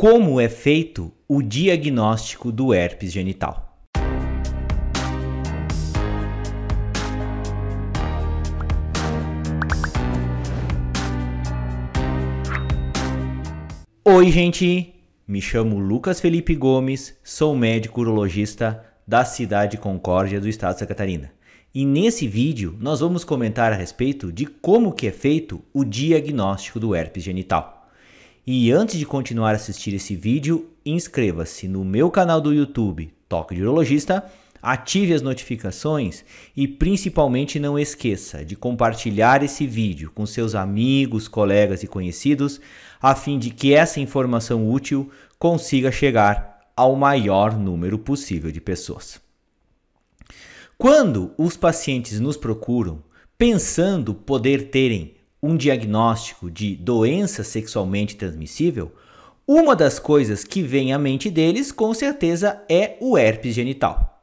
como é feito o diagnóstico do herpes genital. Oi, gente! Me chamo Lucas Felipe Gomes, sou médico urologista da cidade Concórdia do estado de Santa Catarina. E nesse vídeo nós vamos comentar a respeito de como que é feito o diagnóstico do herpes genital. E antes de continuar a assistir esse vídeo, inscreva-se no meu canal do YouTube Toque de Urologista, ative as notificações e principalmente não esqueça de compartilhar esse vídeo com seus amigos, colegas e conhecidos, a fim de que essa informação útil consiga chegar ao maior número possível de pessoas. Quando os pacientes nos procuram pensando poder terem um diagnóstico de doença sexualmente transmissível, uma das coisas que vem à mente deles com certeza é o herpes genital.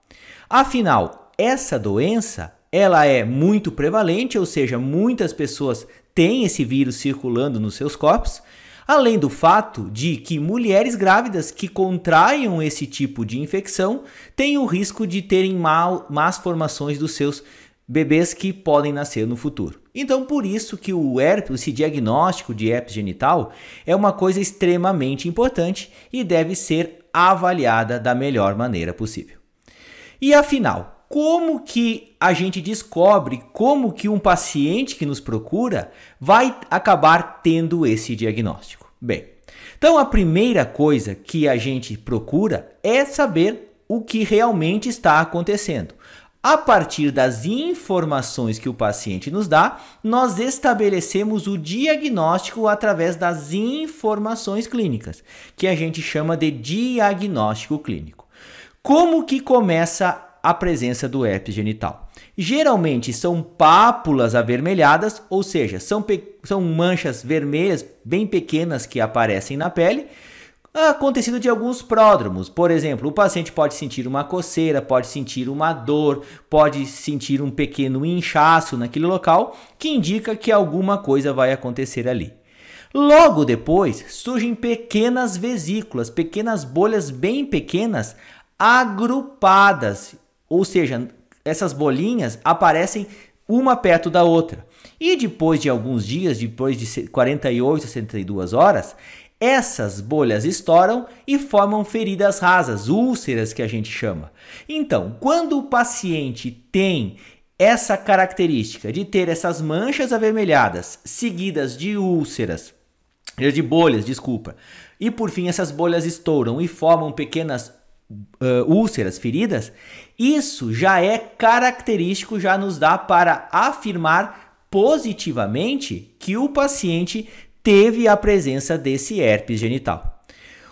Afinal, essa doença ela é muito prevalente, ou seja, muitas pessoas têm esse vírus circulando nos seus corpos, além do fato de que mulheres grávidas que contraiam esse tipo de infecção têm o risco de terem mal, más formações dos seus bebês que podem nascer no futuro. Então, por isso que o herpes, esse diagnóstico de herpes genital, é uma coisa extremamente importante e deve ser avaliada da melhor maneira possível. E afinal, como que a gente descobre como que um paciente que nos procura vai acabar tendo esse diagnóstico? Bem, então a primeira coisa que a gente procura é saber o que realmente está acontecendo. A partir das informações que o paciente nos dá, nós estabelecemos o diagnóstico através das informações clínicas, que a gente chama de diagnóstico clínico. Como que começa a presença do herpes genital? Geralmente são pápulas avermelhadas, ou seja, são, são manchas vermelhas bem pequenas que aparecem na pele acontecido de alguns pródromos. Por exemplo, o paciente pode sentir uma coceira, pode sentir uma dor, pode sentir um pequeno inchaço naquele local, que indica que alguma coisa vai acontecer ali. Logo depois, surgem pequenas vesículas, pequenas bolhas bem pequenas, agrupadas, ou seja, essas bolinhas aparecem uma perto da outra. E depois de alguns dias, depois de 48 a 72 horas, essas bolhas estouram e formam feridas rasas, úlceras que a gente chama. Então, quando o paciente tem essa característica de ter essas manchas avermelhadas seguidas de úlceras, eh, de bolhas, desculpa, e por fim essas bolhas estouram e formam pequenas uh, úlceras, feridas, isso já é característico, já nos dá para afirmar positivamente que o paciente teve a presença desse herpes genital.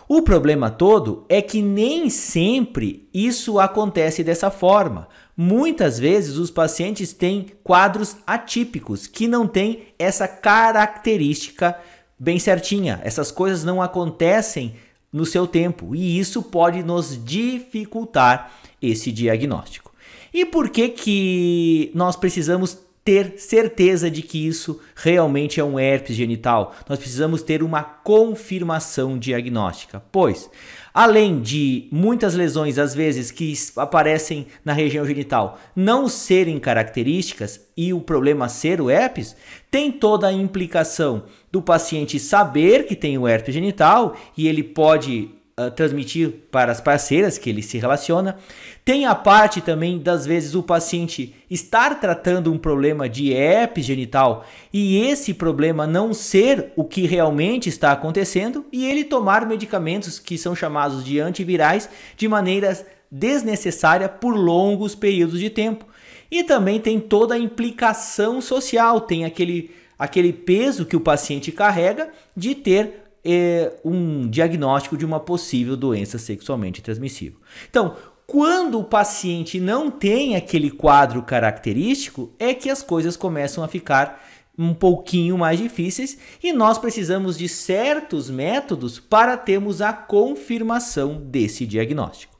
O problema todo é que nem sempre isso acontece dessa forma. Muitas vezes os pacientes têm quadros atípicos que não têm essa característica bem certinha. Essas coisas não acontecem no seu tempo e isso pode nos dificultar esse diagnóstico. E por que que nós precisamos ter certeza de que isso realmente é um herpes genital. Nós precisamos ter uma confirmação diagnóstica, pois além de muitas lesões às vezes que aparecem na região genital não serem características e o problema ser o herpes, tem toda a implicação do paciente saber que tem o herpes genital e ele pode uh, transmitir para as parceiras que ele se relaciona. Tem a parte também das vezes o paciente estar tratando um problema de herpes genital e esse problema não ser o que realmente está acontecendo e ele tomar medicamentos que são chamados de antivirais de maneira desnecessária por longos períodos de tempo. E também tem toda a implicação social, tem aquele aquele peso que o paciente carrega de ter é um diagnóstico de uma possível doença sexualmente transmissível. Então, quando o paciente não tem aquele quadro característico, é que as coisas começam a ficar um pouquinho mais difíceis e nós precisamos de certos métodos para termos a confirmação desse diagnóstico.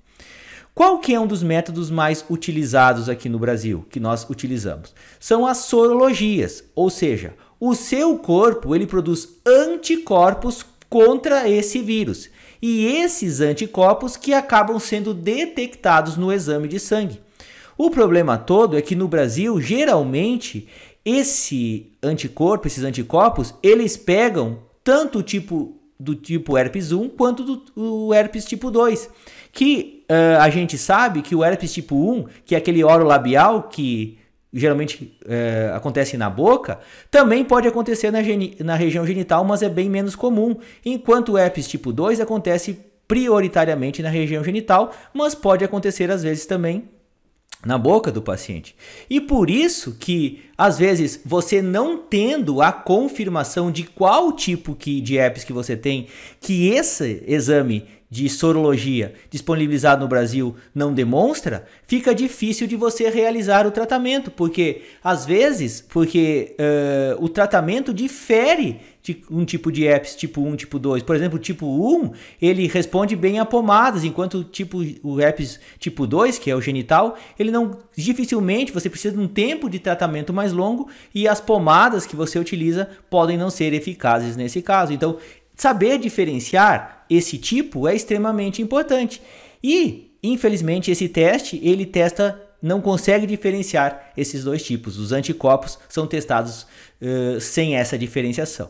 Qual que é um dos métodos mais utilizados aqui no Brasil que nós utilizamos? São as sorologias, ou seja, o seu corpo ele produz anticorpos contra esse vírus. E esses anticorpos que acabam sendo detectados no exame de sangue. O problema todo é que no Brasil, geralmente, esse anticorpo, esses anticorpos, eles pegam tanto o tipo do tipo herpes 1 quanto do o herpes tipo 2, que uh, a gente sabe que o herpes tipo 1, que é aquele oro labial que geralmente é, acontece na boca, também pode acontecer na, na região genital, mas é bem menos comum, enquanto o herpes tipo 2 acontece prioritariamente na região genital, mas pode acontecer às vezes também na boca do paciente. E por isso que, às vezes, você não tendo a confirmação de qual tipo que, de herpes que você tem, que esse exame de sorologia disponibilizado no Brasil não demonstra, fica difícil de você realizar o tratamento, porque às vezes, porque uh, o tratamento difere de um tipo de herpes tipo 1, tipo 2. Por exemplo, o tipo 1, ele responde bem a pomadas, enquanto o tipo o herpes tipo 2, que é o genital, ele não dificilmente, você precisa de um tempo de tratamento mais longo e as pomadas que você utiliza podem não ser eficazes nesse caso. Então, saber diferenciar esse tipo é extremamente importante. E, infelizmente, esse teste, ele testa não consegue diferenciar esses dois tipos. Os anticorpos são testados uh, sem essa diferenciação.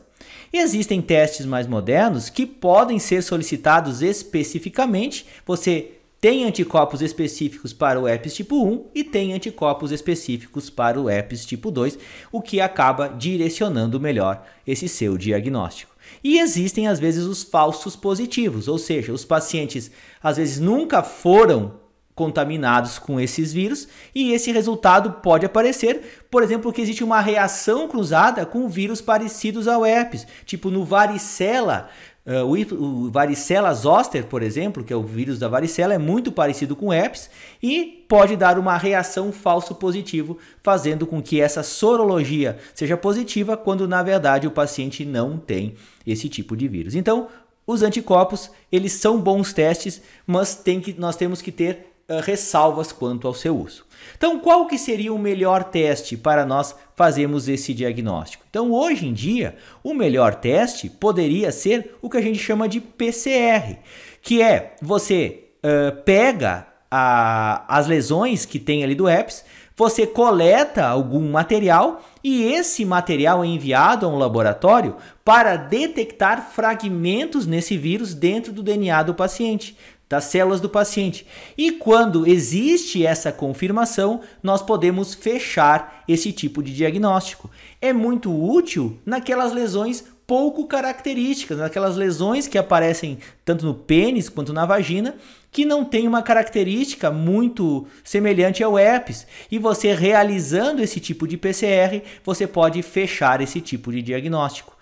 Existem testes mais modernos que podem ser solicitados especificamente. Você tem anticorpos específicos para o herpes tipo 1 e tem anticorpos específicos para o herpes tipo 2, o que acaba direcionando melhor esse seu diagnóstico. E existem às vezes os falsos positivos, ou seja, os pacientes às vezes nunca foram contaminados com esses vírus e esse resultado pode aparecer, por exemplo, que existe uma reação cruzada com vírus parecidos ao herpes, tipo no varicela. Uh, o, o varicela zoster, por exemplo, que é o vírus da varicela, é muito parecido com herpes e pode dar uma reação falso positivo, fazendo com que essa sorologia seja positiva quando na verdade o paciente não tem esse tipo de vírus. Então, os anticorpos, eles são bons testes, mas tem que, nós temos que ter eh, ressalvas quanto ao seu uso. Então, qual que seria o melhor teste para nós fazermos esse diagnóstico? Então, hoje em dia, o melhor teste poderia ser o que a gente chama de PCR, que é você uh, pega a, as lesões que tem ali do herpes, você coleta algum material e esse material é enviado a um laboratório para detectar fragmentos nesse vírus dentro do DNA do paciente das células do paciente. E quando existe essa confirmação, nós podemos fechar esse tipo de diagnóstico. É muito útil naquelas lesões pouco características, naquelas lesões que aparecem tanto no pênis quanto na vagina, que não tem uma característica muito semelhante ao herpes. E você realizando esse tipo de PCR, você pode fechar esse tipo de diagnóstico.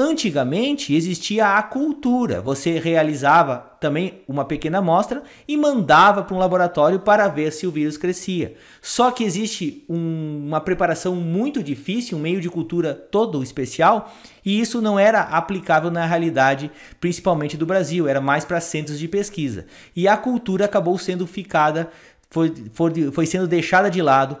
Antigamente existia a cultura, você realizava também uma pequena amostra e mandava para um laboratório para ver se o vírus crescia. Só que existe um, uma preparação muito difícil, um meio de cultura todo especial, e isso não era aplicável na realidade, principalmente do Brasil, era mais para centros de pesquisa. E a cultura acabou sendo ficada, foi, foi, foi sendo deixada de lado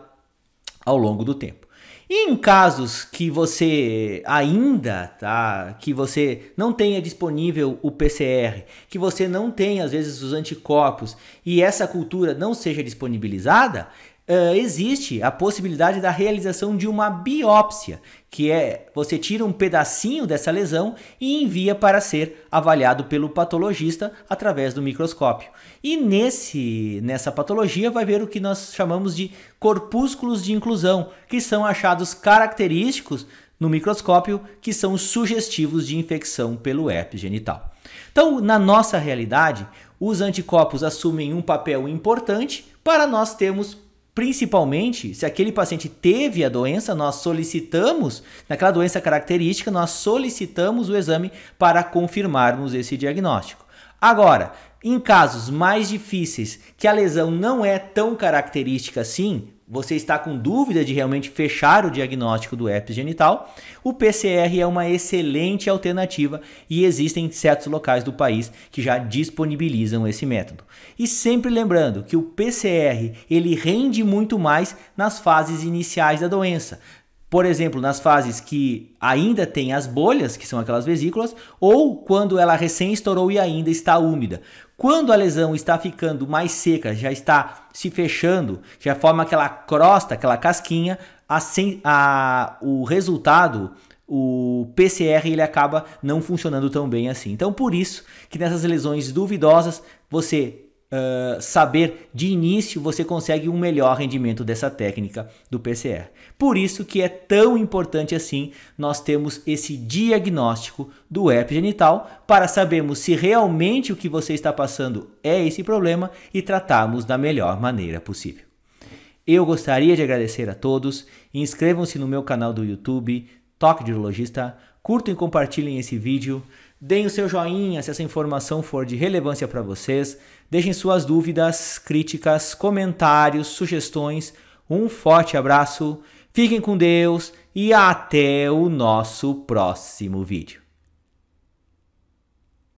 ao longo do tempo. E em casos que você ainda, tá, que você não tenha disponível o PCR, que você não tenha às vezes os anticorpos e essa cultura não seja disponibilizada, uh, existe a possibilidade da realização de uma biópsia, que é você tira um pedacinho dessa lesão e envia para ser avaliado pelo patologista através do microscópio. E nesse nessa patologia vai ver o que nós chamamos de corpúsculos de inclusão, que são achados característicos no microscópio que são sugestivos de infecção pelo herpes genital. Então, na nossa realidade, os anticorpos assumem um papel importante para nós termos Principalmente se aquele paciente teve a doença, nós solicitamos, naquela doença característica, nós solicitamos o exame para confirmarmos esse diagnóstico. Agora, em casos mais difíceis, que a lesão não é tão característica assim, você está com dúvida de realmente fechar o diagnóstico do herpes genital, o PCR é uma excelente alternativa e existem certos locais do país que já disponibilizam esse método. E sempre lembrando que o PCR ele rende muito mais nas fases iniciais da doença, por exemplo, nas fases que ainda tem as bolhas, que são aquelas vesículas, ou quando ela recém estourou e ainda está úmida. Quando a lesão está ficando mais seca, já está se fechando, já forma aquela crosta, aquela casquinha, assim, a, o resultado, o PCR, ele acaba não funcionando tão bem assim. Então, por isso que nessas lesões duvidosas, você uh, saber de início, você consegue um melhor rendimento dessa técnica do PCR. Por isso que é tão importante assim nós temos esse diagnóstico do herpes genital para sabermos se realmente o que você está passando é esse problema e tratarmos da melhor maneira possível. Eu gostaria de agradecer a todos. Inscrevam-se no meu canal do YouTube, Toque de Urologista. Curtam e compartilhem esse vídeo. Deem o seu joinha se essa informação for de relevância para vocês. Deixem suas dúvidas, críticas, comentários, sugestões. Um forte abraço, fiquem com Deus e até o nosso próximo vídeo.